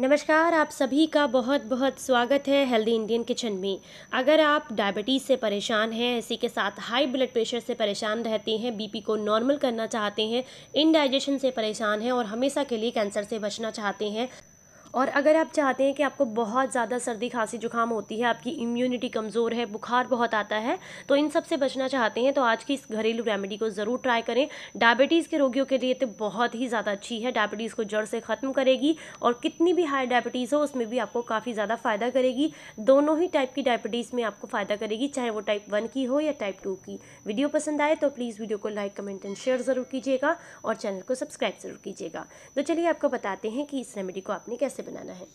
नमस्कार आप सभी का बहुत बहुत स्वागत है हेल्दी इंडियन किचन में अगर आप डायबिटीज़ से परेशान हैं इसी के साथ हाई ब्लड प्रेशर से परेशान रहते हैं बीपी को नॉर्मल करना चाहते हैं इनडाइजेशन से परेशान हैं और हमेशा के लिए कैंसर से बचना चाहते हैं और अगर आप चाहते हैं कि आपको बहुत ज़्यादा सर्दी खांसी जुकाम होती है आपकी इम्यूनिटी कमज़ोर है बुखार बहुत आता है तो इन सब से बचना चाहते हैं तो आज की इस घरेलू रेमेडी को ज़रूर ट्राई करें डायबिटीज़ के रोगियों के लिए तो बहुत ही ज़्यादा अच्छी है डायबिटीज़ को जड़ से ख़त्म करेगी और कितनी भी हाई डायबिटीज़ हो उसमें भी आपको काफ़ी ज़्यादा फ़ायदा करेगी दोनों ही टाइप की डायबिटीज़ में आपको फ़ायदा करेगी चाहे वो टाइप वन की हो या टाइप टू की वीडियो पसंद आए तो प्लीज़ वीडियो को लाइक कमेंट एंड शेयर ज़रूर कीजिएगा और चैनल को सब्सक्राइब ज़रूर कीजिएगा तो चलिए आपको बताते हैं कि इस रेमेडी को आपने कैसे बनाना है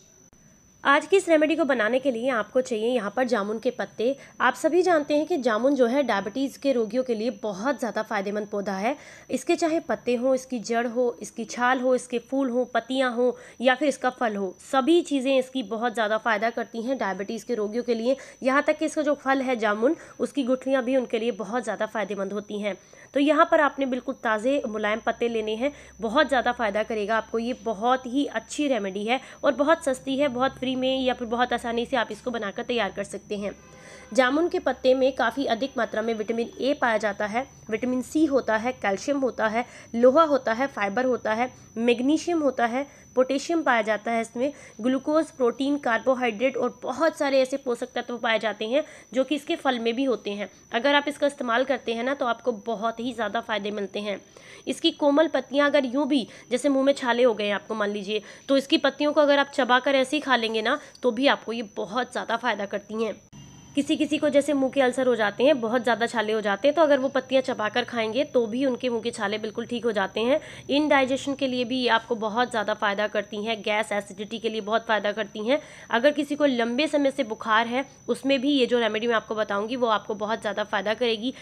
आज की इस रेमेडी को बनाने के लिए आपको चाहिए यहाँ पर जामुन के पत्ते आप सभी जानते हैं कि जामुन जो है डायबिटीज़ के रोगियों के लिए बहुत ज़्यादा फ़ायदेमंद पौधा है इसके चाहे पत्ते हों इसकी जड़ हो इसकी छाल हो इसके फूल हों पत्तियाँ हों या फिर इसका फल हो सभी चीज़ें इसकी बहुत ज़्यादा फ़ायदा करती हैं डायबिटीज़ के रोगियों के लिए यहाँ तक कि इसका जो फल है जामुन उसकी गुठलियाँ भी उनके लिए बहुत ज़्यादा फ़ायदेमंद होती हैं तो यहाँ पर आपने बिल्कुल ताज़े मुलायम पत्ते लेने हैं बहुत ज़्यादा फ़ायदा करेगा आपको ये बहुत ही अच्छी रेमेडी है और बहुत सस्ती है बहुत फ्री में या फिर बहुत आसानी से आप इसको बनाकर तैयार कर सकते हैं जामुन के पत्ते में काफ़ी अधिक मात्रा में विटामिन ए पाया जाता है विटामिन सी होता है कैल्शियम होता है लोहा होता है फाइबर होता है मैग्नीशियम होता है पोटेशियम पाया जाता है इसमें ग्लूकोज प्रोटीन कार्बोहाइड्रेट और बहुत सारे ऐसे पोषक तत्व पाए जाते हैं जो कि इसके फल में भी होते हैं अगर आप इसका इस्तेमाल करते हैं ना तो आपको बहुत ही ज़्यादा फ़ायदे मिलते हैं इसकी कोमल पत्तियाँ अगर यूँ भी जैसे मुँह में छाले हो गए आपको मान लीजिए तो इसकी पत्तियों को अगर आप चबा कर ऐसे ही खा लेंगे ना तो भी आपको ये बहुत ज़्यादा फ़ायदा करती हैं किसी किसी को जैसे मुंह के अल्सर हो जाते हैं बहुत ज़्यादा छाले हो जाते हैं तो अगर वो पत्तियाँ चबाकर खाएंगे तो भी उनके मुंह के छाले बिल्कुल ठीक हो जाते हैं इन डाइजेशन के लिए भी ये आपको बहुत ज़्यादा फ़ायदा करती हैं गैस एसिडिटी के लिए बहुत फ़ायदा करती हैं अगर किसी को लंबे समय से बुखार है उसमें भी ये जो रेमेडी मैं आपको बताऊँगी वो आपको बहुत ज़्यादा फ़ायदा करेगी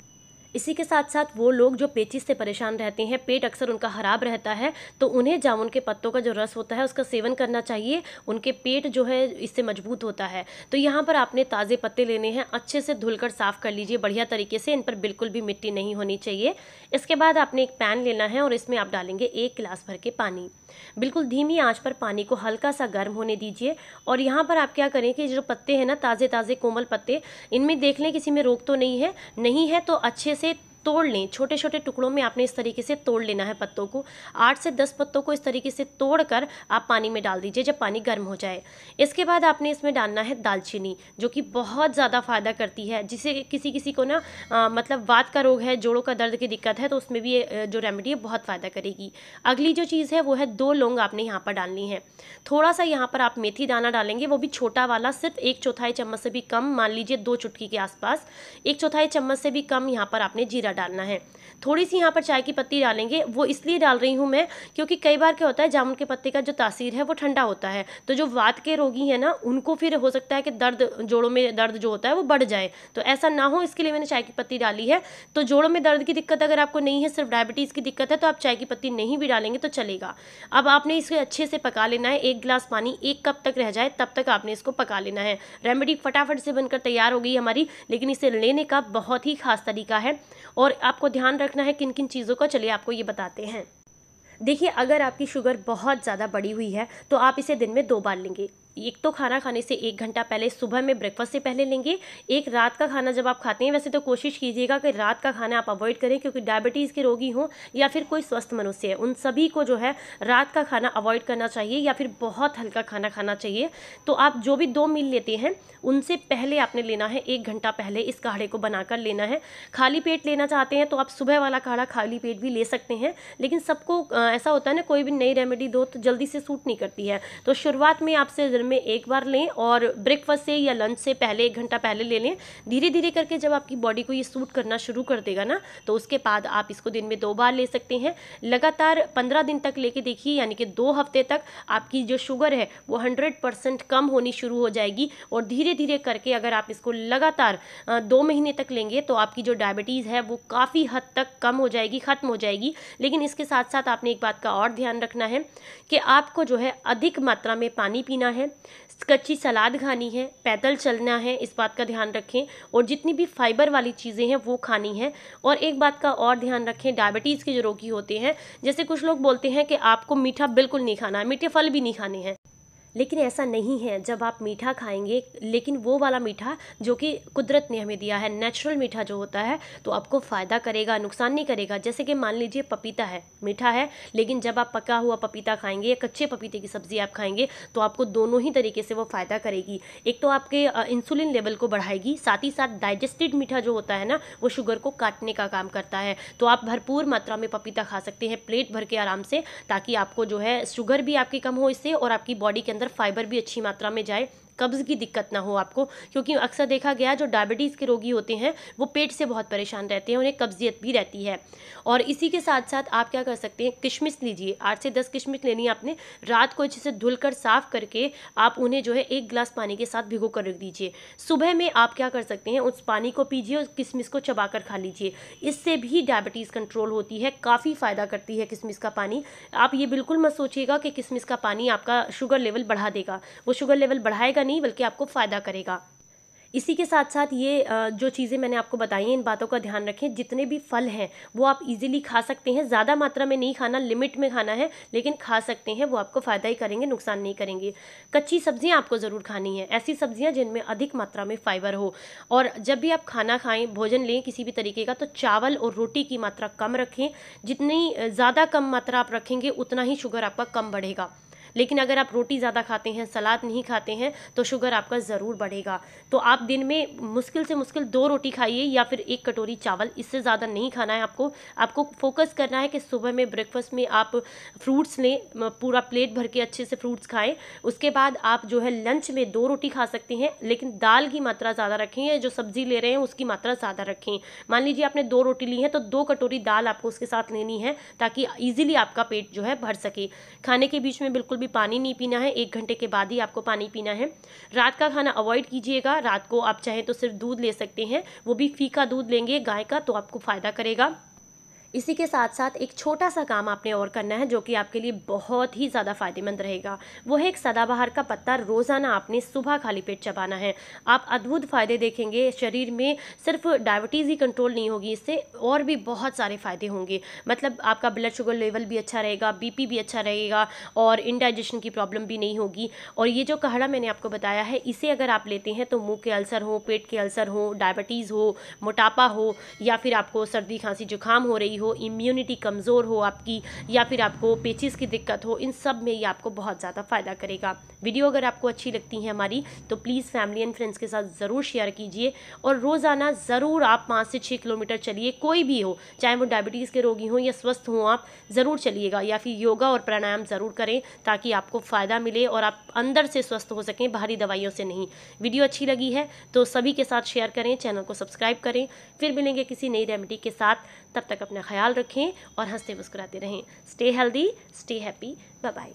इसी के साथ साथ वो लोग जो पेचिस से परेशान रहते हैं पेट अक्सर उनका ख़राब रहता है तो उन्हें जामुन के पत्तों का जो रस होता है उसका सेवन करना चाहिए उनके पेट जो है इससे मजबूत होता है तो यहाँ पर आपने ताज़े पत्ते लेने हैं अच्छे से धुलकर साफ़ कर लीजिए बढ़िया तरीके से इन पर बिल्कुल भी मिट्टी नहीं होनी चाहिए इसके बाद आपने एक पैन लेना है और इसमें आप डालेंगे एक गिलास भर के पानी बिल्कुल धीमी आँच पर पानी को हल्का सा गर्म होने दीजिए और यहाँ पर आप क्या करें कि जो पत्ते हैं ना ताज़े ताज़े कोमल पत्ते इनमें देख लें किसी में रोग तो नहीं है नहीं है तो अच्छे sih तोड़ लें छोटे छोटे टुकड़ों में आपने इस तरीके से तोड़ लेना है पत्तों को आठ से दस पत्तों को इस तरीके से तोड़ कर आप पानी में डाल दीजिए जब पानी गर्म हो जाए इसके बाद आपने इसमें डालना है दालचीनी जो कि बहुत ज़्यादा फ़ायदा करती है जिसे किसी किसी को ना आ, मतलब वात का रोग है जोड़ों का दर्द की दिक्कत है तो उसमें भी ये जो रेमेडी है बहुत फ़ायदा करेगी अगली जो चीज़ है वो है दो लौंग आपने यहाँ पर डालनी है थोड़ा सा यहाँ पर आप मेथी दाना डालेंगे वो भी छोटा वाला सिर्फ एक चौथाई चम्मच से भी कम मान लीजिए दो चुटकी के आसपास एक चौथाई चम्मच से भी कम यहाँ पर आपने जीरा ज़्यादा डालना है थोड़ी सी यहाँ पर चाय की पत्ती डालेंगे वो इसलिए डाल रही हूँ मैं क्योंकि कई बार क्या होता है जामुन के पत्ते का जो तासीर है वो ठंडा होता है तो जो वात के रोगी हैं ना उनको फिर हो सकता है कि दर्द जोड़ों में दर्द जो होता है वो बढ़ जाए तो ऐसा ना हो इसके लिए मैंने चाय की पत्ती डाली है तो जोड़ों में दर्द की दिक्कत अगर आपको नहीं है सिर्फ डायबिटीज़ की दिक्कत है तो आप चाय की पत्ती नहीं भी डालेंगे तो चलेगा अब आपने इसे अच्छे से पका लेना है एक गिलास पानी एक कप तक रह जाए तब तक आपने इसको पका लेना है रेमेडी फटाफट से बनकर तैयार हो गई हमारी लेकिन इसे लेने का बहुत ही खास तरीका है और आपको ध्यान रखना है किन किन चीज़ों का चलिए आपको ये बताते हैं देखिए अगर आपकी शुगर बहुत ज़्यादा बढ़ी हुई है तो आप इसे दिन में दो बार लेंगे एक तो खाना खाने से एक घंटा पहले सुबह में ब्रेकफास्ट से पहले लेंगे एक रात का खाना जब आप खाते हैं वैसे तो कोशिश कीजिएगा कि रात का खाना आप अवॉइड करें क्योंकि डायबिटीज़ के रोगी हों या फिर कोई स्वस्थ मनुष्य है उन सभी को जो है रात का खाना अवॉइड करना चाहिए या फिर बहुत हल्का खाना खाना चाहिए तो आप जो भी दो मील लेते हैं उनसे पहले आपने लेना है एक घंटा पहले इस काढ़े को बनाकर लेना है खाली पेट लेना चाहते हैं तो आप सुबह वाला काढ़ा खाली पेट भी ले सकते हैं लेकिन सबको ऐसा होता है ना कोई भी नई रेमेडी दो तो जल्दी से सूट नहीं करती है तो शुरुआत में आपसे दिन में एक बार लें और ब्रेकफास्ट से या लंच से पहले एक घंटा पहले ले लें धीरे धीरे करके जब आपकी बॉडी को ये सूट करना शुरू कर देगा ना तो उसके बाद आप इसको दिन में दो बार ले सकते हैं लगातार पंद्रह दिन तक लेके देखिए यानी कि दो हफ्ते तक आपकी जो शुगर है वो हंड्रेड परसेंट कम होनी शुरू हो जाएगी और धीरे धीरे करके अगर आप इसको लगातार दो महीने तक लेंगे तो आपकी जो डायबिटीज़ है वो काफ़ी हद तक कम हो जाएगी ख़त्म हो जाएगी लेकिन इसके साथ साथ आपने एक बात का और ध्यान रखना है कि आपको जो है अधिक मात्रा में पानी पीना है कच्ची सलाद खानी है पैदल चलना है इस बात का ध्यान रखें और जितनी भी फाइबर वाली चीज़ें हैं वो खानी है और एक बात का और ध्यान रखें डायबिटीज़ के जो रोगी होते हैं जैसे कुछ लोग बोलते हैं कि आपको मीठा बिल्कुल नहीं खाना है मीठे फल भी नहीं खाने हैं लेकिन ऐसा नहीं है जब आप मीठा खाएंगे लेकिन वो वाला मीठा जो कि कुदरत ने हमें दिया है नेचुरल मीठा जो होता है तो आपको फ़ायदा करेगा नुकसान नहीं करेगा जैसे कि मान लीजिए पपीता है मीठा है लेकिन जब आप पका हुआ पपीता खाएंगे या कच्चे पपीते की सब्ज़ी आप खाएंगे तो आपको दोनों ही तरीके से वो फ़ायदा करेगी एक तो आपके इंसुलिन लेवल को बढ़ाएगी साथ ही साथ डाइजेस्टिड मीठा जो होता है ना वो शुगर को काटने का काम करता है तो आप भरपूर मात्रा में पपीता खा सकते हैं प्लेट भर के आराम से ताकि आपको जो है शुगर भी आपकी कम हो इससे और आपकी बॉडी के अंदर अंदर फाइबर भी अच्छी मात्रा में जाए कब्ज़ की दिक्कत ना हो आपको क्योंकि अक्सर देखा गया जो डायबिटीज़ के रोगी होते हैं वो पेट से बहुत परेशान रहते हैं उन्हें कब्जियत भी रहती है और इसी के साथ साथ आप क्या कर सकते हैं किशमिश लीजिए आठ से दस किशमिश लेनी है आपने रात को अच्छे से धुल कर साफ़ करके आप उन्हें जो है एक गिलास पानी के साथ भिगो कर रख दीजिए सुबह में आप क्या कर सकते हैं उस पानी को पीजिए और किशमिश को चबा कर खा लीजिए इससे भी डायबिटीज़ कंट्रोल होती है काफ़ी फ़ायदा करती है किशमिश का पानी आप ये बिल्कुल मत सोचिएगा कि किशमिश का पानी आपका शुगर लेवल बढ़ा देगा वो शुगर लेवल बढ़ाएगा का नहीं बल्कि आपको फ़ायदा करेगा इसी के साथ साथ ये जो चीज़ें मैंने आपको बताई हैं इन बातों का ध्यान रखें जितने भी फल हैं वो आप इजीली खा सकते हैं ज़्यादा मात्रा में नहीं खाना लिमिट में खाना है लेकिन खा सकते हैं वो आपको फ़ायदा ही करेंगे नुकसान नहीं करेंगे कच्ची सब्जियां आपको ज़रूर खानी है ऐसी सब्जियां जिनमें अधिक मात्रा में फाइबर हो और जब भी आप खाना खाएँ भोजन लें किसी भी तरीके का तो चावल और रोटी की मात्रा कम रखें जितनी ज़्यादा कम मात्रा आप रखेंगे उतना ही शुगर आपका कम बढ़ेगा लेकिन अगर आप रोटी ज़्यादा खाते हैं सलाद नहीं खाते हैं तो शुगर आपका ज़रूर बढ़ेगा तो आप दिन में मुश्किल से मुश्किल दो रोटी खाइए या फिर एक कटोरी चावल इससे ज़्यादा नहीं खाना है आपको आपको फोकस करना है कि सुबह में ब्रेकफास्ट में आप फ्रूट्स लें पूरा प्लेट भर के अच्छे से फ्रूट्स खाएँ उसके बाद आप जो है लंच में दो रोटी खा सकते हैं लेकिन दाल की मात्रा ज़्यादा रखें या जो सब्ज़ी ले रहे हैं उसकी मात्रा ज़्यादा रखें मान लीजिए आपने दो रोटी ली है तो दो कटोरी दाल आपको उसके साथ लेनी है ताकि ईजिली आपका पेट जो है भर सके खाने के बीच में बिल्कुल अभी पानी नहीं पीना है एक घंटे के बाद ही आपको पानी पीना है रात का खाना अवॉइड कीजिएगा रात को आप चाहें तो सिर्फ दूध ले सकते हैं वो भी फीका दूध लेंगे गाय का तो आपको फ़ायदा करेगा इसी के साथ साथ एक छोटा सा काम आपने और करना है जो कि आपके लिए बहुत ही ज़्यादा फ़ायदेमंद रहेगा वो है एक सदाबहार का पत्ता रोज़ाना आपने सुबह खाली पेट चबाना है आप अद्भुत फ़ायदे देखेंगे शरीर में सिर्फ डायबिटीज़ ही कंट्रोल नहीं होगी इससे और भी बहुत सारे फ़ायदे होंगे मतलब आपका ब्लड शुगर लेवल भी अच्छा रहेगा बी भी अच्छा रहेगा और इनडाइजेशन की प्रॉब्लम भी नहीं होगी और ये जो कहड़ा मैंने आपको बताया है इसे अगर आप लेते हैं तो मुँह के अल्सर हो पेट के अल्सर हो डायबिटीज़ हो मोटापा हो या फिर आपको सर्दी खांसी जुकाम हो रही हो हो इम्यूनिटी कमज़ोर हो आपकी या फिर आपको पेचिस की दिक्कत हो इन सब में ये आपको बहुत ज़्यादा फ़ायदा करेगा वीडियो अगर आपको अच्छी लगती है हमारी तो प्लीज़ फैमिली एंड फ्रेंड्स के साथ ज़रूर शेयर कीजिए और रोज़ाना ज़रूर आप पाँच से छः किलोमीटर चलिए कोई भी हो चाहे वो डायबिटीज़ के रोगी हों या स्वस्थ हों आप ज़रूर चलिएगा या फिर योगा और प्राणायाम ज़रूर करें ताकि आपको फ़ायदा मिले और आप अंदर से स्वस्थ हो सकें बाहरी दवाइयों से नहीं वीडियो अच्छी लगी है तो सभी के साथ शेयर करें चैनल को सब्सक्राइब करें फिर मिलेंगे किसी नई रेमेडी के साथ तब तक अपना ख्याल रखें और हंसते मुस्कुराते रहें stay healthy stay happy bye